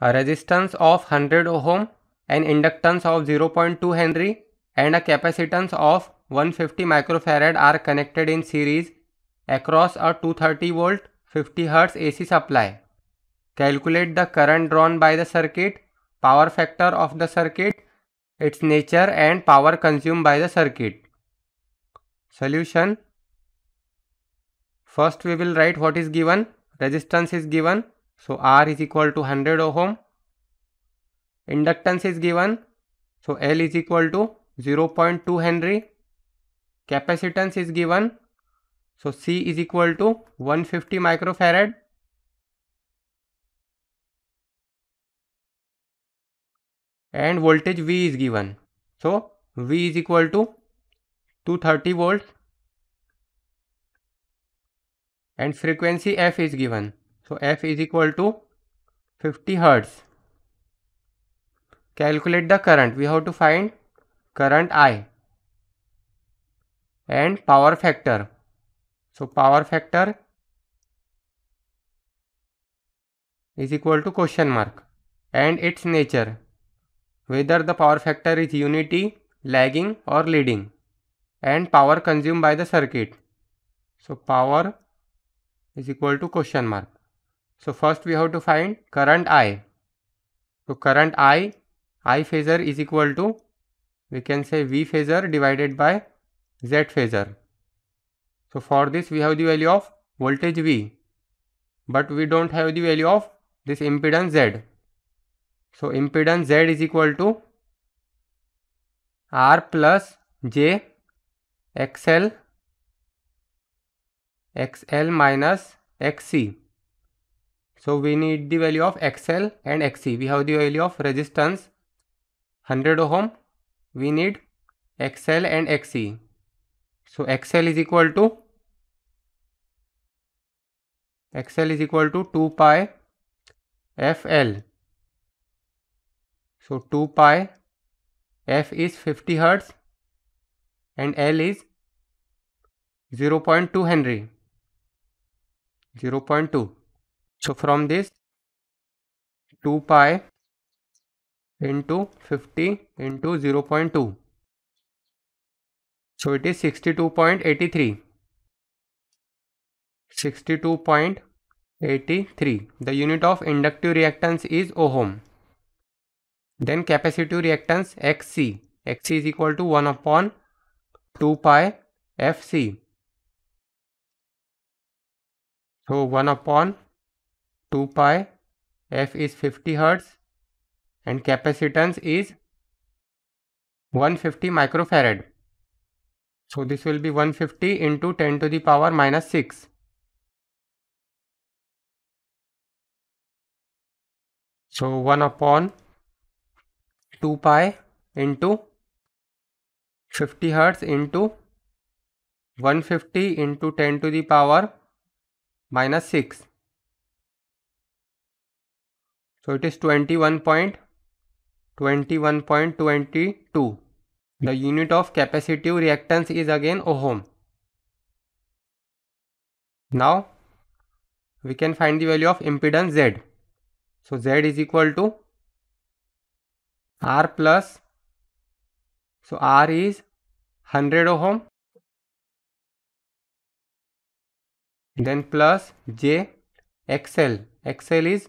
a resistance of 100 ohm, an inductance of 0.2 Henry and a capacitance of 150 microfarad are connected in series across a 230 volt 50 Hz AC supply. Calculate the current drawn by the circuit, power factor of the circuit, its nature and power consumed by the circuit. Solution First we will write what is given, resistance is given, so R is equal to 100 ohm. Inductance is given. So L is equal to 0.2 Henry. Capacitance is given. So C is equal to 150 microfarad. And voltage V is given. So V is equal to 230 volts and frequency f is given. So f is equal to 50 hertz. Calculate the current. We have to find current I and power factor. So power factor is equal to question mark and its nature whether the power factor is unity, lagging or leading and power consumed by the circuit. So power is equal to question mark. So first we have to find current I. So current I, I phasor is equal to, we can say V phasor divided by Z phasor. So for this we have the value of voltage V, but we don't have the value of this impedance Z. So impedance Z is equal to R plus J XL XL minus XC. So we need the value of XL and XC. We have the value of resistance 100 ohm. We need XL and XC. So XL is equal to XL is equal to 2 pi FL. So 2 pi F is 50 Hertz and L is 0 0.2 Henry. 0 0.2. So from this two pi into fifty into zero point two so it is sixty two point eighty three sixty two point eighty three the unit of inductive reactance is ohm then capacitive reactance X C X C is equal to one upon two pi F C so one upon 2 pi, f is 50 hertz and capacitance is 150 microfarad. So this will be 150 into 10 to the power minus 6. So 1 upon 2 pi into 50 hertz into 150 into 10 to the power minus 6 so it is 21.21.22. The unit of capacitive reactance is again ohm. Now we can find the value of impedance Z. So Z is equal to R plus so R is 100 ohm then plus J XL XL is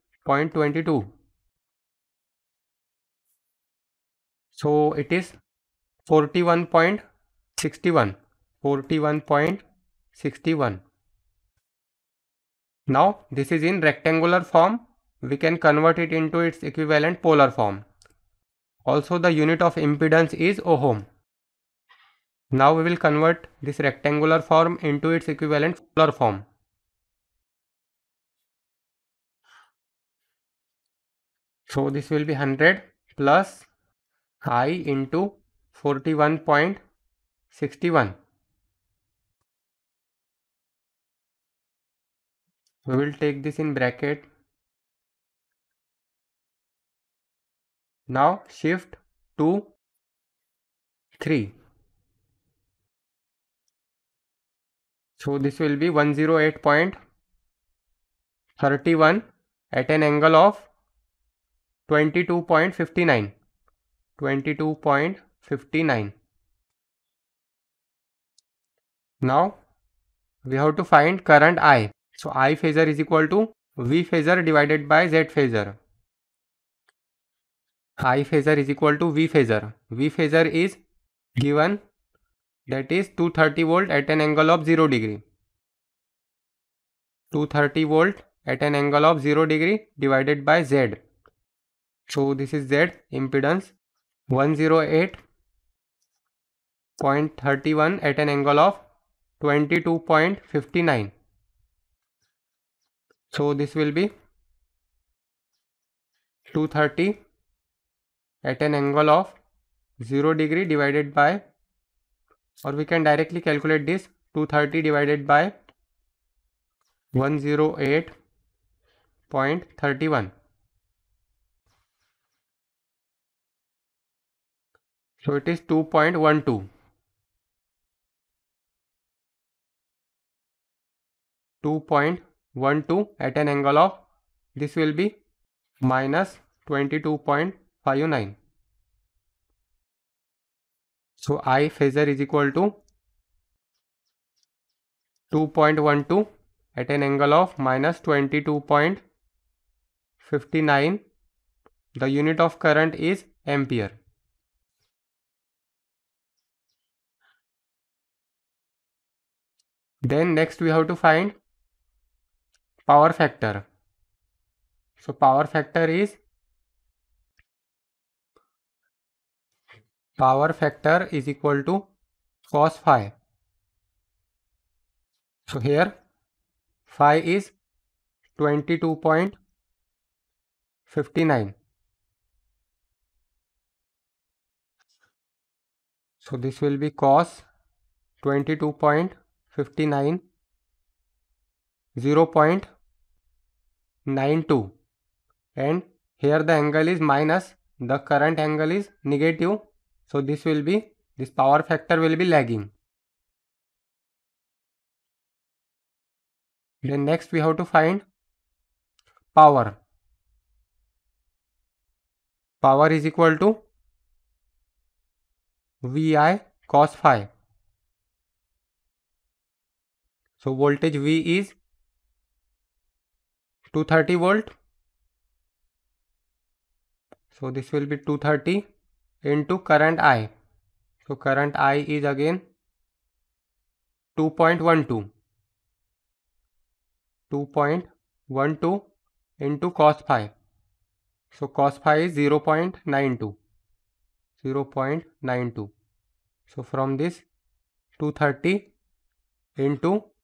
Point 22. So it is 41.61. 41.61. Now this is in rectangular form. We can convert it into its equivalent polar form. Also the unit of impedance is ohm. Now we will convert this rectangular form into its equivalent polar form. So this will be 100 plus i into 41.61. We will take this in bracket. Now shift to 3. So this will be 108.31 at an angle of 22.59 22.59 now we have to find current i so i phasor is equal to v phasor divided by z phasor i phasor is equal to v phasor v phasor is given that is 230 volt at an angle of 0 degree 230 volt at an angle of 0 degree divided by z so this is Z impedance 108.31 at an angle of 22.59. So this will be 230 at an angle of 0 degree divided by or we can directly calculate this 230 divided by 108.31 So it is 2.12. 2.12 at an angle of this will be minus 22.59. So I phasor is equal to 2.12 at an angle of minus 22.59. The unit of current is ampere. then next we have to find power factor so power factor is power factor is equal to cos phi so here phi is 22.59 so this will be cos 22. 59 0.92 and here the angle is minus the current angle is negative so this will be this power factor will be lagging then next we have to find power power is equal to vi cos phi so voltage V is 230 volt. So this will be 230 into current I. So current I is again 2.12. 2.12 into cos phi. So cos phi is 0 0.92. 0 0.92. So from this 230 into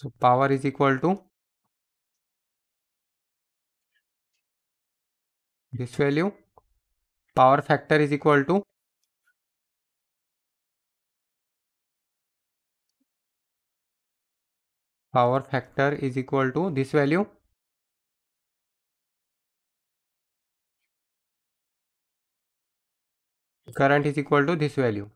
So power is equal to this value. Power factor is equal to power factor is equal to this value. Current is equal to this value.